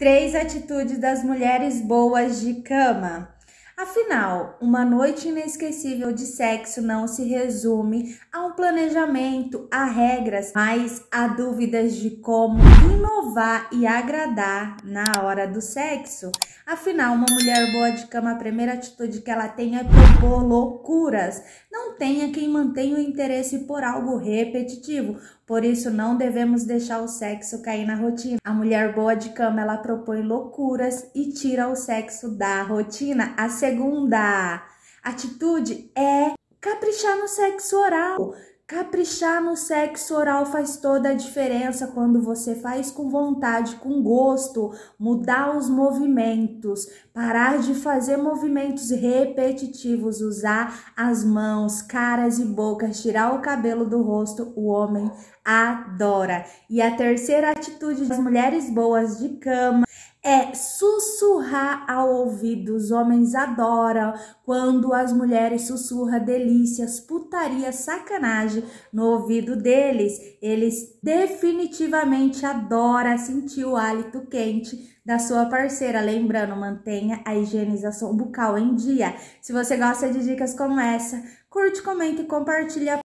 Três atitudes das mulheres boas de cama. Afinal, uma noite inesquecível de sexo não se resume a um planejamento, a regras, mas a dúvidas de como inovar e agradar na hora do sexo. Afinal, uma mulher boa de cama, a primeira atitude que ela tem é propor loucuras, tenha quem mantenha o interesse por algo repetitivo. Por isso, não devemos deixar o sexo cair na rotina. A mulher boa de cama, ela propõe loucuras e tira o sexo da rotina. A segunda atitude é caprichar no sexo oral. Caprichar no sexo oral faz toda a diferença quando você faz com vontade, com gosto, mudar os movimentos, parar de fazer movimentos repetitivos, usar as mãos, caras e bocas, tirar o cabelo do rosto, o homem adora. E a terceira atitude das mulheres boas de cama é sussurrar ao ouvido. Os homens adoram quando as mulheres sussurram delícias, putaria, sacanagem no ouvido deles. Eles definitivamente adoram sentir o hálito quente da sua parceira. Lembrando, mantenha a higienização bucal em dia. Se você gosta de dicas como essa, curte, comenta e compartilha.